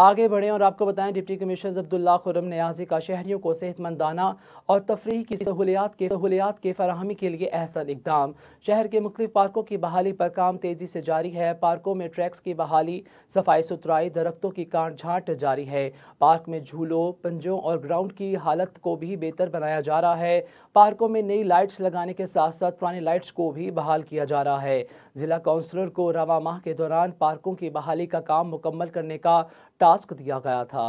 आगे बढ़ें और आपको बताएं डिप्टी कमिश्नर अब्दुल्ला खुरम न्याजी का शहरीों को सेहतमंदाना और तफरी की सहूलियात के सहूलियात के फरहमी के लिए अहसन इकदाम शहर के मुख्त पार्कों की बहाली पर काम तेज़ी से जारी है पार्कों में ट्रैक्स की बहाली सफाई सुथराई दरख्तों की काट झाँट जारी है पार्क में झूलों पंजों और ग्राउंड की हालत को भी बेहतर बनाया जा रहा है पार्कों में नई लाइट्स लगाने के साथ साथ पुरानी लाइट्स को भी बहाल किया जा रहा है जिला काउंसलर को रवा माह के दौरान पार्कों की बहाली का काम मुकम्मल करने का टास्क दिया गया था